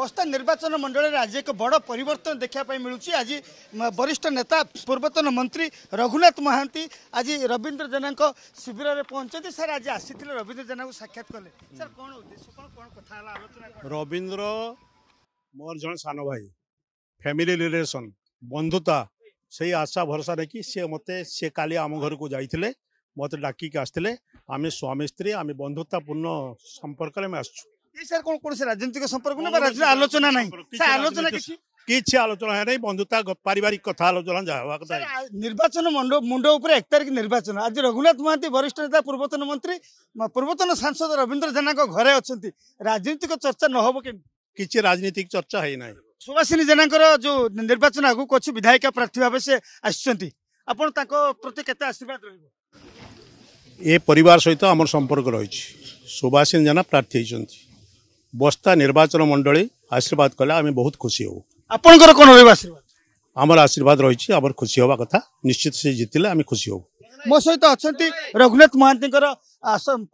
বস্তা নির্বাচন মণ্ডলীর আজ এক বড় পরিবর্তন দেখা মিলুছি আজ বরিষ্ঠ নেতা পূর্বতন মন্ত্রী রঘুনাথ মহান্তি আজ রবীন্দ্র জেনাঙ্ক শিবিরের পৌঁছতে স্যার আজ আসিলে রবীন্দ্র জেনাঙ্ক সাক্ষাৎ কলে স্যার কোণ উদ্দেশ্য কোণ কোণ কথা হল আলোচনা রবীন্দ্র মোর জন সান ভাই ফ্যামিলি রিলেসন বন্ধুতা সেই আশা ভরসা রাখি সে মতে সে কালি আম ঘরকু যাইলে মতো ডাকিকি আসলে আমি স্বামী স্ত্রী আমি বন্ধুতাপূর্ণ সম্পর্কে আমি আসছু স্যার কোন কোন রাজনৈতিক সম্পর্ক না বা রাজনীতি আলোচনা নাই স্যার আলোচনা কিছু কিছু আলোচনা হয় নাই বন্ধুতা পারিবারিক কথা আলোচনা যা হওয়া কথা নির্বাচন মন্ড মুন্ড উপরে এক তারিখ নির্বাচন আজ রঘুনাথ মহান্তি বরিষ্ঠ নেতা পূর্বতন মন্ত্রী পূর্বতন সাংসদ রবীন্দ্র জেনাঙ্ক ঘরে অনেক রাজনৈতিক চর্চা নহব কেমি কিছু রাজনৈতিক চর্চা হয় নাই সুভাষিনী জেনাঙ্কর যে নির্বাচন আগুক অছি বিধায়িকা প্রার্থী ভাবে সে আসছেন আপনার তাঁর প্রতি কেতে আশীর্বাদ রহব এ পরিবার সহিত আমার সম্পর্ক রয়েছে সুভাষিনী জেনা প্রার্থী হয়েছেন ବସ୍ତା ନିର୍ବାଚନ ମଣ୍ଡଳୀ ଆଶୀର୍ବାଦ କଲେ ଆମେ ବହୁତ ଖୁସି ହେବୁ ଆପଣଙ୍କର କଣ ରହିବ ଆଶୀର୍ବାଦ ଆମର ଆଶୀର୍ବାଦ ରହିଛି ଆମର ଖୁସି ହେବା କଥା ନିଶ୍ଚିତ ସେ ଜିତିଲେ ଆମେ ଖୁସି ହେବୁ ମୋ ସହିତ ଅଛନ୍ତି ରଘୁନାଥ ମହାନ୍ତିଙ୍କର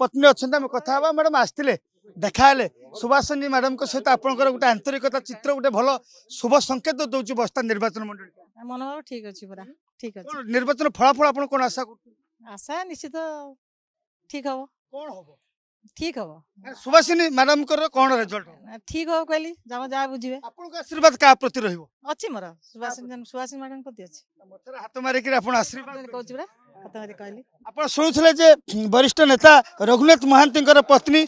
ପତ୍ନୀ ଅଛନ୍ତି ଆମେ କଥା ହେବା ମ୍ୟାଡ଼ାମ୍ ଆସିଥିଲେ ଦେଖା ହେଲେ ସୁଭାଷନୀ ମ୍ୟାଡ଼ାମଙ୍କ ସହିତ ଆପଣଙ୍କର ଗୋଟେ ଆନ୍ତରିକତା ଚିତ୍ର ଗୋଟେ ଭଲ ଶୁଭ ସଂକେତ ଦଉଛି ବସ୍ତା ନିର୍ବାଚନ ମଣ୍ଡଳୀ ମନୋଭାବ ଠିକ ଅଛି ପୁରା ଠିକ ଅଛି ନିର୍ବାଚନ ଫଳାଫଳ ଆପଣ କଣ ଆଶା କରୁଛନ୍ତି ଆଶା ନିଶ୍ଚିତ ଠିକ ହବ କଣ ହବ ଠିକ ହବ ସୁବାସିନୀ ମ୍ୟାଡାମଙ୍କର କଣ ରେଜଲ୍ଟ ଠିକ ହବ କହିଲି ଯାହା ଯାହା ବୁଝିବେ ଆପଣଙ୍କ ଆଶୀର୍ବାଦ କାହା ପ୍ରତି ରହିବ ଅଛି ମୋର ସୁବାସିନୀ ସୁବାସିନୀ ମ୍ୟାଡାମ ପ୍ରତି ଅଛି ହାତ ମାରିକି ଆପଣ ଆଶୀର୍ବାଦ କହୁଛି ପରା ହାତ ମାରି କହିଲି ଆପଣ ଶୁଣୁଥିଲେ ଯେ ବରିଷ୍ଠ ନେତା ରଘୁନାଥ ମହାନ୍ତିଙ୍କର ପତ୍ନୀ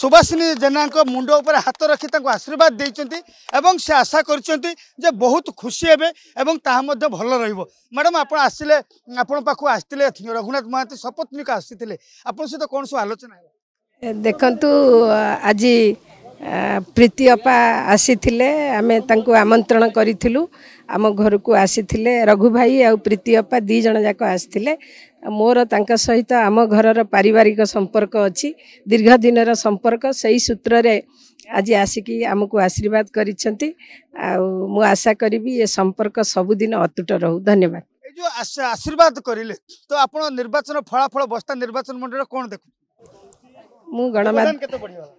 ସୁବାସିନୀ ଜେନାଙ୍କ ମୁଣ୍ଡ ଉପରେ ହାତ ରଖି ତାଙ୍କୁ ଆଶୀର୍ବାଦ ଦେଇଛନ୍ତି ଏବଂ ସେ ଆଶା କରିଛନ୍ତି ଯେ ବହୁତ ଖୁସି ହେବେ ଏବଂ ତାହା ମଧ୍ୟ ଭଲ ରହିବ ମ୍ୟାଡ଼ାମ୍ ଆପଣ ଆସିଲେ ଆପଣଙ୍କ ପାଖକୁ ଆସିଥିଲେ ରଘୁନାଥ ମହାନ୍ତି ସପତ୍ନୀକୁ ଆସିଥିଲେ ଆପଣଙ୍କ ସହିତ କ'ଣ ସବୁ ଆଲୋଚନା ହେଲା ଦେଖନ୍ତୁ ଆଜି ପ୍ରୀତି ଅପା ଆସିଥିଲେ ଆମେ ତାଙ୍କୁ ଆମନ୍ତ୍ରଣ କରିଥିଲୁ ଆମ ଘରକୁ ଆସିଥିଲେ ରଘୁ ଭାଇ ଆଉ ପ୍ରୀତି ଅପା ଦୁଇ ଜଣ ଯାକ ଆସିଥିଲେ ମୋର ତାଙ୍କ ସହିତ ଆମ ଘରର ପାରିବାରିକ ସମ୍ପର୍କ ଅଛି ଦୀର୍ଘ ଦିନର ସମ୍ପର୍କ ସେଇ ସୂତ୍ରରେ ଆଜି ଆସିକି ଆମକୁ ଆଶୀର୍ବାଦ କରିଛନ୍ତି ଆଉ ମୁଁ ଆଶା କରିବି ଏ ସମ୍ପର୍କ ସବୁଦିନ ଅତୁଟ ରହୁ ଧନ୍ୟବାଦ ଏ ଯେଉଁ ଆଶୀର୍ବାଦ କରିଲେ ତ ଆପଣ ନିର୍ବାଚନ ଫଳାଫଳ ବସ୍ତା ନିର୍ବାଚନ ମଣ୍ଡଳୀରେ କ'ଣ ଦେଖୁଛନ୍ତି ମୁଁ ଗଣମାଧ୍ୟମ କେତେ ବଢ଼ିଗଲା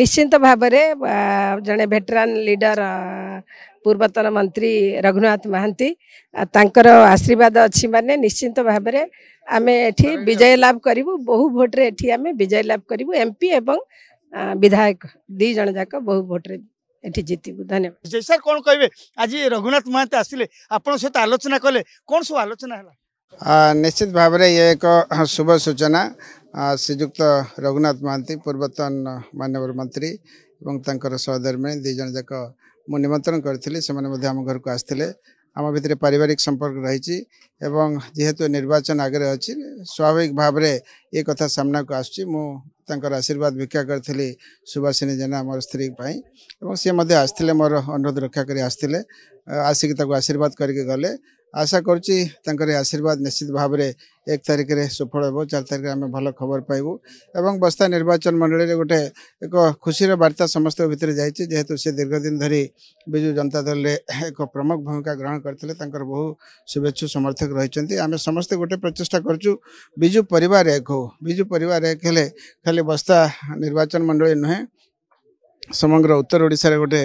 ନିଶ୍ଚିନ୍ତ ଭାବରେ ଜଣେ ଭେଟରାନ୍ ଲିଡର ପୂର୍ବତନ ମନ୍ତ୍ରୀ ରଘୁନାଥ ମହାନ୍ତି ତାଙ୍କର ଆଶୀର୍ବାଦ ଅଛି ମାନେ ନିଶ୍ଚିନ୍ତ ଭାବରେ ଆମେ ଏଠି ବିଜୟ ଲାଭ କରିବୁ ବହୁ ଭୋଟରେ ଏଠି ଆମେ ବିଜୟ ଲାଭ କରିବୁ ଏମ୍ପି ଏବଂ ବିଧାୟକ ଦୁଇ ଜଣ ଯାକ ବହୁ ଭୋଟରେ ଏଠି ଜିତିବୁ ଧନ୍ୟବାଦ ଜୟ ସାର୍ କ'ଣ କହିବେ ଆଜି ରଘୁନାଥ ମହାନ୍ତି ଆସିଲେ ଆପଣଙ୍କ ସହିତ ଆଲୋଚନା କଲେ କ'ଣ ସବୁ ଆଲୋଚନା ହେଲା ନିଶ୍ଚିତ ଭାବରେ ଇଏ ଏକ ଶୁଭ ସୂଚନା ଶ୍ରୀଯୁକ୍ତ ରଘୁନାଥ ମହାନ୍ତି ପୂର୍ବତନ ମାନ୍ୟବର ମନ୍ତ୍ରୀ ଏବଂ ତାଙ୍କର ସହଧର୍ମୀ ଦୁଇ ଜଣ ଯାକ ମୁଁ ନିମନ୍ତ୍ରଣ କରିଥିଲି ସେମାନେ ମଧ୍ୟ ଆମ ଘରକୁ ଆସିଥିଲେ ଆମ ଭିତରେ ପାରିବାରିକ ସମ୍ପର୍କ ରହିଛି ଏବଂ ଯେହେତୁ ନିର୍ବାଚନ ଆଗରେ ଅଛି ସ୍ୱାଭାବିକ ଭାବରେ ଏ କଥା ସାମ୍ନାକୁ ଆସୁଛି ମୁଁ ତାଙ୍କର ଆଶୀର୍ବାଦ ଭିକ୍ଷା କରିଥିଲି ସୁବାସିନୀ ଜେନା ମୋର ସ୍ତ୍ରୀ ପାଇଁ ଏବଂ ସିଏ ମଧ୍ୟ ଆସିଥିଲେ ମୋର ଅନୁରୋଧ ରକ୍ଷା କରି ଆସିଥିଲେ ଆସିକି ତାକୁ ଆଶୀର୍ବାଦ କରିକି ଗଲେ आशा कर आशीर्वाद निश्चित भाव में एक तारिख में सुफल हो चार तारिख में आम भल खबर पाइबू एवं बस्ता निर्वाचन मंडल गोटे एक खुशी बार्ता समस्त भितर जाहेतु से दीर्घ दिन धरी विजु जनता दल ने एक प्रमुख भूमिका ग्रहण करते बहु शुभे समर्थक रही आम समस्ते गोटे प्रचेषा करजु पर एक हो विजु पर एक हेले खाली बस्ता निर्वाचन मंडल नुहे ସମଗ୍ର ଉତ୍ତର ଓଡ଼ିଶାରେ ଗୋଟେ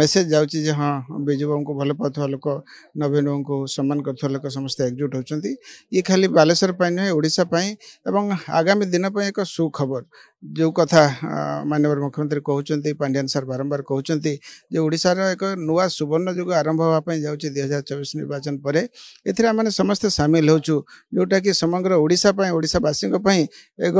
ମେସେଜ୍ ଯାଉଛି ଯେ ହଁ ବିଜୁ ବାବୁଙ୍କୁ ଭଲ ପାଉଥିବା ଲୋକ ନବୀନ ବାବୁଙ୍କୁ ସମ୍ମାନ କରୁଥିବା ଲୋକ ସମସ୍ତେ ଏକଜୁଟ ହେଉଛନ୍ତି ଇଏ ଖାଲି ବାଲେଶ୍ୱର ପାଇଁ ନୁହେଁ ଓଡ଼ିଶା ପାଇଁ ଏବଂ ଆଗାମୀ ଦିନ ପାଇଁ ଏକ ସୁଖବର ଯେଉଁ କଥା ମାନ୍ୟବର ମୁଖ୍ୟମନ୍ତ୍ରୀ କହୁଛନ୍ତି ପାଣ୍ଡିଆନ ସାର୍ ବାରମ୍ବାର କହୁଛନ୍ତି ଯେ ଓଡ଼ିଶାର ଏକ ନୂଆ ସୁବର୍ଣ୍ଣ ଯୁଗ ଆରମ୍ଭ ହେବା ପାଇଁ ଯାଉଛି ଦୁଇହଜାର ଚବିଶ ନିର୍ବାଚନ ପରେ ଏଥିରେ ଆମେମାନେ ସମସ୍ତେ ସାମିଲ ହେଉଛୁ ଯେଉଁଟାକି ସମଗ୍ର ଓଡ଼ିଶା ପାଇଁ ଓଡ଼ିଶାବାସୀଙ୍କ ପାଇଁ ଏକ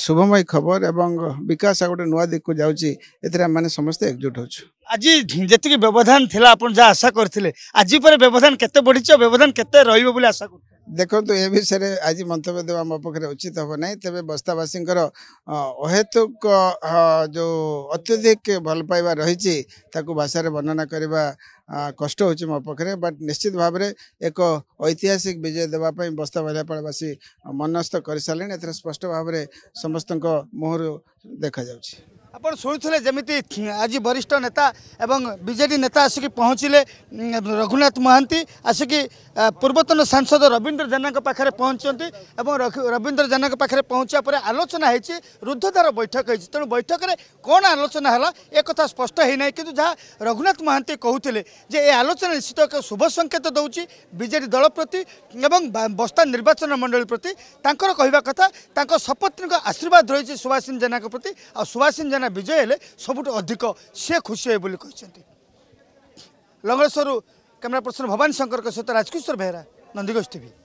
ଶୁଭମୟ ଖବର ଏବଂ ବିକାଶ ଗୋଟେ ନୂଆ ଦିଗକୁ ଯାଉଛି ଏଥିରେ ଆମେମାନେ ସମସ୍ତେ ଏକଜୁଟ ହେଉଛୁ আজি যেত ব্যবধান লা আপনার যা আশা করলে আজি পরে ব্যবধান কত বড়িছে ব্যবধান কত রহব বলে আশা করছি দেখুন এ বিষয়ে আজ মন্তব্য দেওয়া মো পক্ষে উচিত হব না তবে বস্তাবাসী অহেতুক যে অত্যধিক ভাল পাইবা রয়েছে তাকে ভাষার বর্ণনা করা কষ্ট হচ্ছে মো পক্ষে বাট নিশ্চিত ভাবে এক ঐতিহাসিক বিজয় দেওয়া বস্তা বালিয়াপাড়বাসী মনস্থ করে সারে এর স্পষ্ট ভাবে সমস্ত মুহরু দেখা যাচ্ছে ଆପଣ ଶୁଣିଥିଲେ ଯେମିତି ଆଜି ବରିଷ୍ଠ ନେତା ଏବଂ ବିଜେଡ଼ି ନେତା ଆସିକି ପହଞ୍ଚିଲେ ରଘୁନାଥ ମହାନ୍ତି ଆସିକି ପୂର୍ବତନ ସାଂସଦ ରବୀନ୍ଦ୍ର ଜେନାଙ୍କ ପାଖରେ ପହଞ୍ଚିଛନ୍ତି ଏବଂ ରବୀନ୍ଦ୍ର ଜେନାଙ୍କ ପାଖରେ ପହଞ୍ଚିବା ପରେ ଆଲୋଚନା ହୋଇଛି ରୁଦ୍ଧଦ୍ୱାର ବୈଠକ ହୋଇଛି ତେଣୁ ବୈଠକରେ କ'ଣ ଆଲୋଚନା ହେଲା ଏକଥା ସ୍ପଷ୍ଟ ହୋଇନାହିଁ କିନ୍ତୁ ଯାହା ରଘୁନାଥ ମହାନ୍ତି କହୁଥିଲେ ଯେ ଏ ଆଲୋଚନା ନିଶ୍ଚିତ ଏକ ଶୁଭ ସଙ୍କେତ ଦେଉଛି ବିଜେଡ଼ି ଦଳ ପ୍ରତି ଏବଂ ବସ୍ତା ନିର୍ବାଚନ ମଣ୍ଡଳୀ ପ୍ରତି ତାଙ୍କର କହିବା କଥା ତାଙ୍କ ସପତ୍ନୀଙ୍କ ଆଶୀର୍ବାଦ ରହିଛି ସୁଭାଷିନ ଜେନାଙ୍କ ପ୍ରତି ଆଉ ସୁଭାଷିନ ଜେନା ସେନା ବିଜୟ ହେଲେ ସବୁଠୁ ଅଧିକ ସେ ଖୁସି ହେବେ ବୋଲି କହିଛନ୍ତି ଲଙ୍ଗଳେଶ୍ୱରରୁ କ୍ୟାମେରା ପର୍ସନ ଭବାନୀ ଶଙ୍କରଙ୍କ ସହିତ ରାଜକିଶୋର ବେହେରା ନନ୍ଦିଗୋଷ୍ଠୀ ଟିଭି